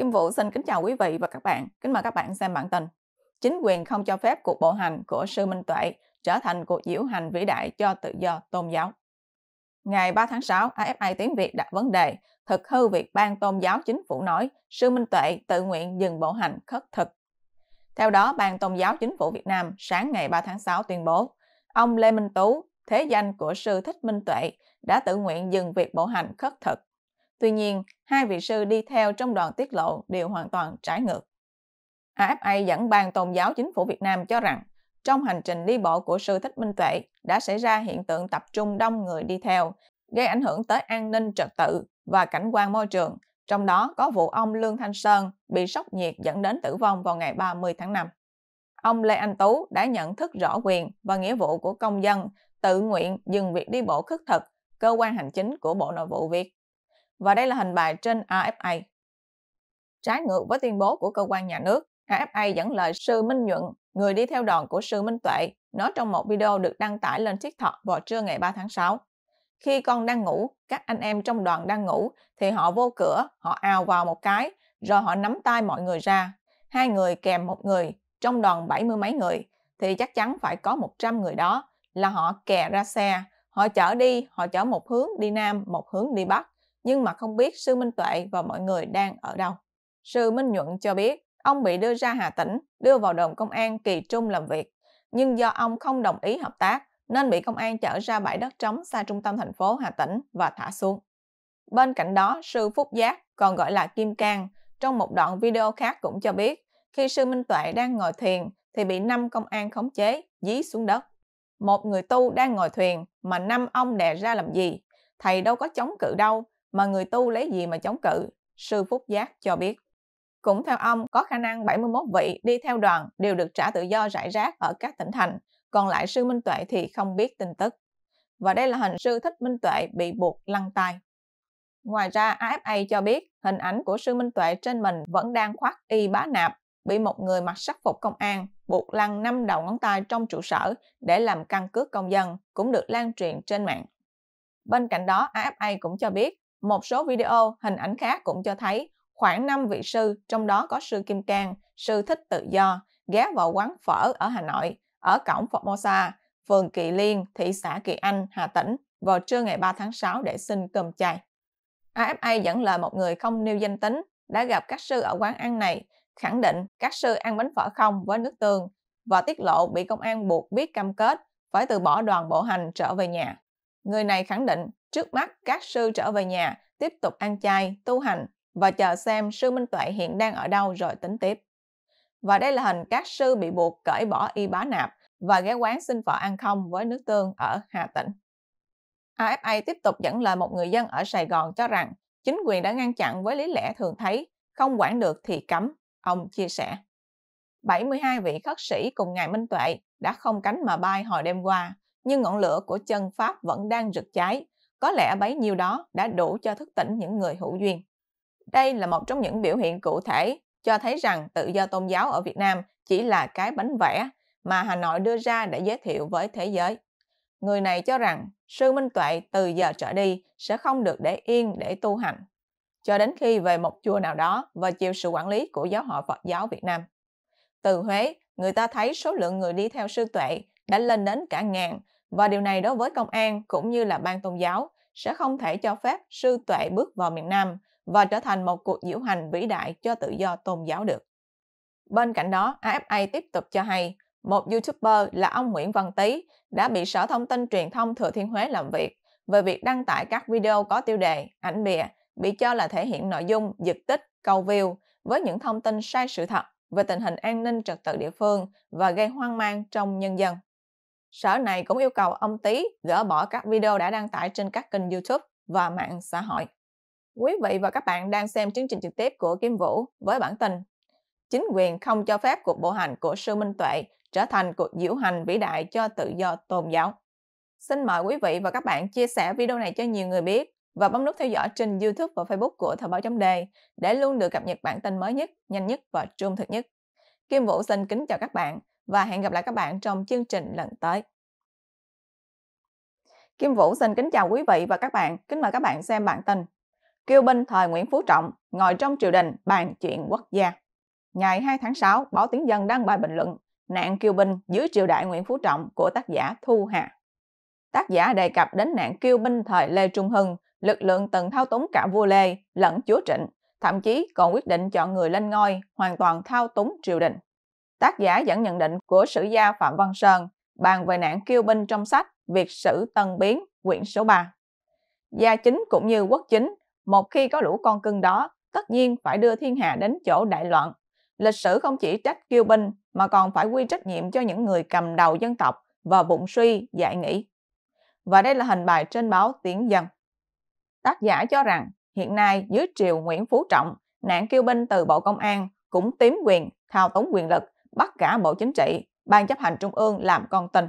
Kim Vũ xin kính chào quý vị và các bạn. Kính mời các bạn xem bản tin. Chính quyền không cho phép cuộc bộ hành của sư Minh Tuệ trở thành cuộc diễu hành vĩ đại cho tự do tôn giáo. Ngày 3 tháng 6, AFI tiếng Việt đặt vấn đề thực hư việc ban tôn giáo chính phủ nói sư Minh Tuệ tự nguyện dừng bộ hành khất thực. Theo đó, Ban Tôn giáo Chính phủ Việt Nam sáng ngày 3 tháng 6 tuyên bố, ông Lê Minh Tú, thế danh của sư Thích Minh Tuệ, đã tự nguyện dừng việc bộ hành khất thực. Tuy nhiên, hai vị sư đi theo trong đoàn tiết lộ đều hoàn toàn trái ngược. AFA dẫn ban tôn giáo chính phủ Việt Nam cho rằng trong hành trình đi bộ của sư Thích Minh Tuệ đã xảy ra hiện tượng tập trung đông người đi theo, gây ảnh hưởng tới an ninh trật tự và cảnh quan môi trường, trong đó có vụ ông Lương Thanh Sơn bị sốc nhiệt dẫn đến tử vong vào ngày 30 tháng 5. Ông Lê Anh Tú đã nhận thức rõ quyền và nghĩa vụ của công dân tự nguyện dừng việc đi bộ khất thực, cơ quan hành chính của Bộ Nội vụ Việt và đây là hình bài trên AFA. Trái ngược với tuyên bố của cơ quan nhà nước, AFA dẫn lời Sư Minh Nhuận, người đi theo đoàn của Sư Minh Tuệ, nói trong một video được đăng tải lên TikTok vào trưa ngày 3 tháng 6. Khi con đang ngủ, các anh em trong đoàn đang ngủ, thì họ vô cửa, họ ào vào một cái, rồi họ nắm tay mọi người ra. Hai người kèm một người, trong đoàn bảy mươi mấy người, thì chắc chắn phải có một trăm người đó, là họ kè ra xe, họ chở đi, họ chở một hướng đi nam, một hướng đi bắc nhưng mà không biết sư Minh Tuệ và mọi người đang ở đâu. Sư Minh Nhuận cho biết, ông bị đưa ra Hà Tĩnh, đưa vào đồn công an Kỳ Trung làm việc, nhưng do ông không đồng ý hợp tác nên bị công an chở ra bãi đất trống xa trung tâm thành phố Hà Tĩnh và thả xuống. Bên cạnh đó, sư Phúc Giác, còn gọi là Kim Cang, trong một đoạn video khác cũng cho biết, khi sư Minh Tuệ đang ngồi thiền thì bị năm công an khống chế, dí xuống đất. Một người tu đang ngồi thuyền mà năm ông đè ra làm gì? Thầy đâu có chống cự đâu, mà người tu lấy gì mà chống cự, sư Phúc Giác cho biết. Cũng theo ông, có khả năng 71 vị đi theo đoàn đều được trả tự do rải rác ở các tỉnh thành, còn lại sư Minh Tuệ thì không biết tin tức. Và đây là hình sư Thích Minh Tuệ bị buộc lăn tay. Ngoài ra, AFA cho biết hình ảnh của sư Minh Tuệ trên mình vẫn đang khoác y bá nạp, bị một người mặc sắc phục công an buộc lăn năm đầu ngón tay trong trụ sở để làm căn cước công dân cũng được lan truyền trên mạng. Bên cạnh đó, AFA cũng cho biết một số video, hình ảnh khác cũng cho thấy khoảng 5 vị sư, trong đó có sư Kim Cang, sư Thích Tự Do, ghé vào quán phở ở Hà Nội, ở cổng Phật Formosa, phường Kỳ Liên, thị xã Kỳ Anh, Hà Tĩnh, vào trưa ngày 3 tháng 6 để xin cơm chay. AFA dẫn lời một người không nêu danh tính đã gặp các sư ở quán ăn này, khẳng định các sư ăn bánh phở không với nước tương và tiết lộ bị công an buộc viết cam kết phải từ bỏ đoàn bộ hành trở về nhà. Người này khẳng định trước mắt các sư trở về nhà, tiếp tục ăn chay, tu hành và chờ xem sư Minh Tuệ hiện đang ở đâu rồi tính tiếp. Và đây là hình các sư bị buộc cởi bỏ y bá nạp và ghé quán xin vợ ăn không với nước tương ở Hà Tĩnh. AFA tiếp tục dẫn lời một người dân ở Sài Gòn cho rằng chính quyền đã ngăn chặn với lý lẽ thường thấy, không quản được thì cấm, ông chia sẻ. 72 vị khất sĩ cùng Ngài Minh Tuệ đã không cánh mà bay hồi đêm qua nhưng ngọn lửa của chân Pháp vẫn đang rực cháy. Có lẽ bấy nhiêu đó đã đủ cho thức tỉnh những người hữu duyên. Đây là một trong những biểu hiện cụ thể cho thấy rằng tự do tôn giáo ở Việt Nam chỉ là cái bánh vẽ mà Hà Nội đưa ra để giới thiệu với thế giới. Người này cho rằng sư Minh Tuệ từ giờ trở đi sẽ không được để yên để tu hành, cho đến khi về một chùa nào đó và chịu sự quản lý của giáo hội Phật giáo Việt Nam. Từ Huế, người ta thấy số lượng người đi theo sư Tuệ đã lên đến cả ngàn và điều này đối với công an cũng như là ban tôn giáo sẽ không thể cho phép sư tuệ bước vào miền Nam và trở thành một cuộc diễu hành vĩ đại cho tự do tôn giáo được. Bên cạnh đó, AFA tiếp tục cho hay một YouTuber là ông Nguyễn Văn Tý đã bị Sở Thông tin Truyền thông Thừa Thiên Huế làm việc về việc đăng tải các video có tiêu đề, ảnh bìa bị cho là thể hiện nội dung giật tích, câu view với những thông tin sai sự thật về tình hình an ninh trật tự địa phương và gây hoang mang trong nhân dân. Sở này cũng yêu cầu ông Tý gỡ bỏ các video đã đăng tải trên các kênh YouTube và mạng xã hội. Quý vị và các bạn đang xem chương trình trực tiếp của Kim Vũ với bản tin Chính quyền không cho phép cuộc bộ hành của Sư Minh Tuệ trở thành cuộc diễu hành vĩ đại cho tự do tôn giáo. Xin mời quý vị và các bạn chia sẻ video này cho nhiều người biết và bấm nút theo dõi trên YouTube và Facebook của Thời báo chấm đề để luôn được cập nhật bản tin mới nhất, nhanh nhất và trung thực nhất. Kim Vũ xin kính chào các bạn và hẹn gặp lại các bạn trong chương trình lần tới. Kim Vũ xin kính chào quý vị và các bạn, kính mời các bạn xem bản tin. Kiêu binh thời Nguyễn Phú Trọng ngồi trong triều đình bàn chuyện quốc gia. Ngày 2 tháng 6, báo Tiếng Dân đăng bài bình luận nạn kiêu binh dưới triều đại Nguyễn Phú Trọng của tác giả Thu Hà. Tác giả đề cập đến nạn kiêu binh thời Lê Trung Hưng, lực lượng từng thao túng cả vua Lê lẫn chúa Trịnh, thậm chí còn quyết định chọn người lên ngôi hoàn toàn thao túng triều đình. Tác giả dẫn nhận định của sử gia Phạm Văn Sơn bàn về nạn kiêu binh trong sách Việt sử Tân Biến, quyển số 3. Gia chính cũng như quốc chính, một khi có lũ con cưng đó, tất nhiên phải đưa thiên hạ đến chỗ đại loạn. Lịch sử không chỉ trách kiêu binh mà còn phải quy trách nhiệm cho những người cầm đầu dân tộc và bụng suy, dạy nghĩ. Và đây là hình bài trên báo Tiếng Dân. Tác giả cho rằng hiện nay dưới triều Nguyễn Phú Trọng, nạn kiêu binh từ Bộ Công an cũng tím quyền, thao túng quyền lực bắt cả Bộ Chính trị, Ban chấp hành Trung ương làm con tin.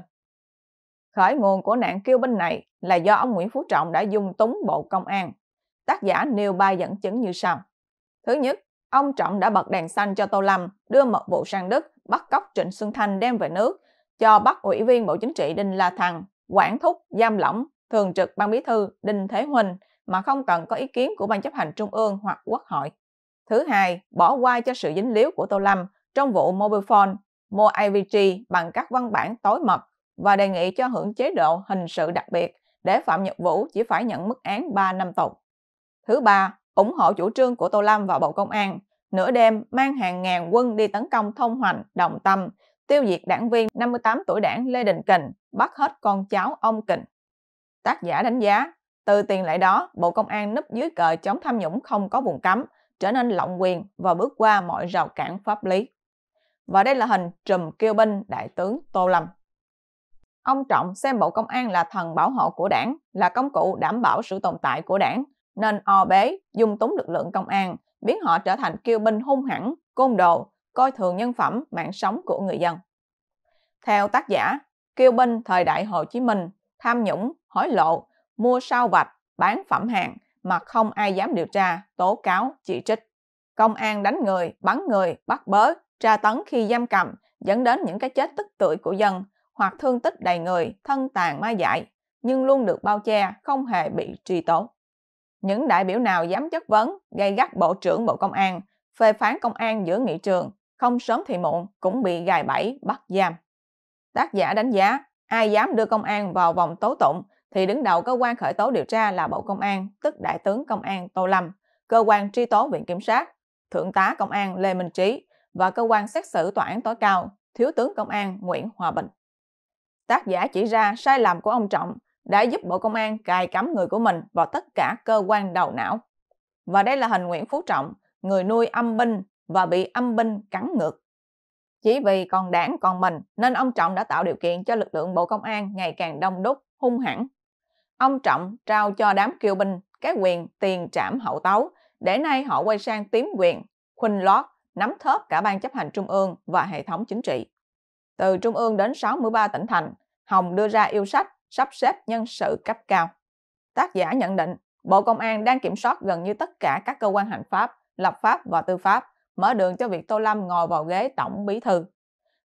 Khởi nguồn của nạn kêu binh này là do ông Nguyễn Phú Trọng đã dung túng Bộ Công an. Tác giả nêu ba dẫn chứng như sau. Thứ nhất, ông Trọng đã bật đèn xanh cho Tô Lâm đưa mật vụ sang Đức bắt cóc Trịnh Xuân Thanh đem về nước, cho bắt ủy viên Bộ Chính trị Đinh La Thăng, quản thúc, giam lỏng, thường trực ban bí thư Đinh Thế Huỳnh mà không cần có ý kiến của Ban chấp hành Trung ương hoặc Quốc hội. Thứ hai, bỏ qua cho sự dính líu của Tô Lâm trong vụ Mobifone mua AVG bằng các văn bản tối mật và đề nghị cho hưởng chế độ hình sự đặc biệt để Phạm Nhật Vũ chỉ phải nhận mức án 3 năm tù. Thứ ba, ủng hộ chủ trương của Tô Lâm và Bộ Công an, nửa đêm mang hàng ngàn quân đi tấn công thông hoành, đồng tâm, tiêu diệt đảng viên 58 tuổi đảng Lê Đình Kình, bắt hết con cháu ông Kình. Tác giả đánh giá, từ tiền lệ đó, Bộ Công an núp dưới cờ chống tham nhũng không có vùng cấm, trở nên lộng quyền và bước qua mọi rào cản pháp lý và đây là hình trùm kêu binh đại tướng Tô Lâm. Ông Trọng xem Bộ Công an là thần bảo hộ của đảng, là công cụ đảm bảo sự tồn tại của đảng, nên o bế, dung túng lực lượng công an, biến họ trở thành kêu binh hung hãn, côn đồ, coi thường nhân phẩm, mạng sống của người dân. Theo tác giả, kêu binh thời đại Hồ Chí Minh, tham nhũng, hối lộ, mua sao vạch, bán phẩm hàng mà không ai dám điều tra, tố cáo, chỉ trích. Công an đánh người, bắn người, bắt bớ, tra tấn khi giam cầm dẫn đến những cái chết tức tưởi của dân hoặc thương tích đầy người, thân tàn ma dại, nhưng luôn được bao che, không hề bị truy tố. Những đại biểu nào dám chất vấn, gây gắt Bộ trưởng Bộ Công an, phê phán công an giữa nghị trường, không sớm thì muộn cũng bị gài bẫy bắt giam. Tác giả đánh giá, ai dám đưa công an vào vòng tố tụng thì đứng đầu cơ quan khởi tố điều tra là Bộ Công an, tức Đại tướng Công an Tô Lâm, cơ quan truy tố Viện Kiểm sát, Thượng tá Công an Lê Minh Trí, và cơ quan xét xử tòa án tối cao, Thiếu tướng Công an Nguyễn Hòa Bình. Tác giả chỉ ra sai lầm của ông Trọng đã giúp Bộ Công an cài cắm người của mình vào tất cả cơ quan đầu não. Và đây là hình Nguyễn Phú Trọng, người nuôi âm binh và bị âm binh cắn ngược. Chỉ vì còn đảng còn mình nên ông Trọng đã tạo điều kiện cho lực lượng Bộ Công an ngày càng đông đúc, hung hãn. Ông Trọng trao cho đám kiêu binh cái quyền tiền trảm hậu tấu để nay họ quay sang tím quyền, khuynh lót, nắm thớp cả ban chấp hành trung ương và hệ thống chính trị. Từ trung ương đến 63 tỉnh thành, Hồng đưa ra yêu sách sắp xếp nhân sự cấp cao. Tác giả nhận định, Bộ Công an đang kiểm soát gần như tất cả các cơ quan hành pháp, lập pháp và tư pháp, mở đường cho việc Tô Lâm ngồi vào ghế tổng bí thư.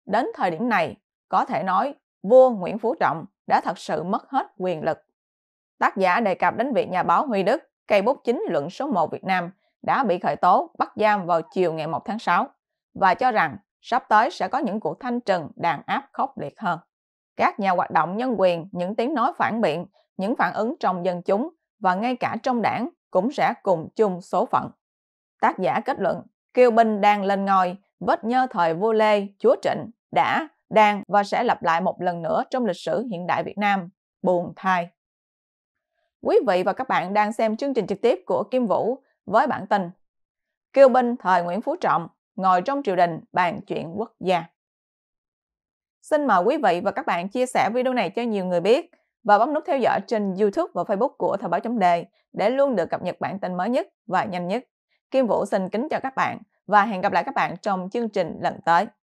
Đến thời điểm này, có thể nói vua Nguyễn Phú Trọng đã thật sự mất hết quyền lực. Tác giả đề cập đến việc nhà báo Huy Đức, cây bút chính luận số 1 Việt Nam, đã bị khởi tố bắt giam vào chiều ngày 1 tháng 6 và cho rằng sắp tới sẽ có những cuộc thanh trừng đàn áp khốc liệt hơn. Các nhà hoạt động nhân quyền, những tiếng nói phản biện, những phản ứng trong dân chúng và ngay cả trong đảng cũng sẽ cùng chung số phận. Tác giả kết luận, Kiều Binh đang lên ngôi, vết nhơ thời vua Lê, chúa Trịnh, đã, đang và sẽ lặp lại một lần nữa trong lịch sử hiện đại Việt Nam. Buồn thay. Quý vị và các bạn đang xem chương trình trực tiếp của Kim Vũ, với bản tin Kiêu binh thời Nguyễn Phú Trọng ngồi trong triều đình bàn chuyện quốc gia. Xin mời quý vị và các bạn chia sẻ video này cho nhiều người biết và bấm nút theo dõi trên YouTube và Facebook của Thời báo chấm đề để luôn được cập nhật bản tin mới nhất và nhanh nhất. Kim Vũ xin kính chào các bạn và hẹn gặp lại các bạn trong chương trình lần tới.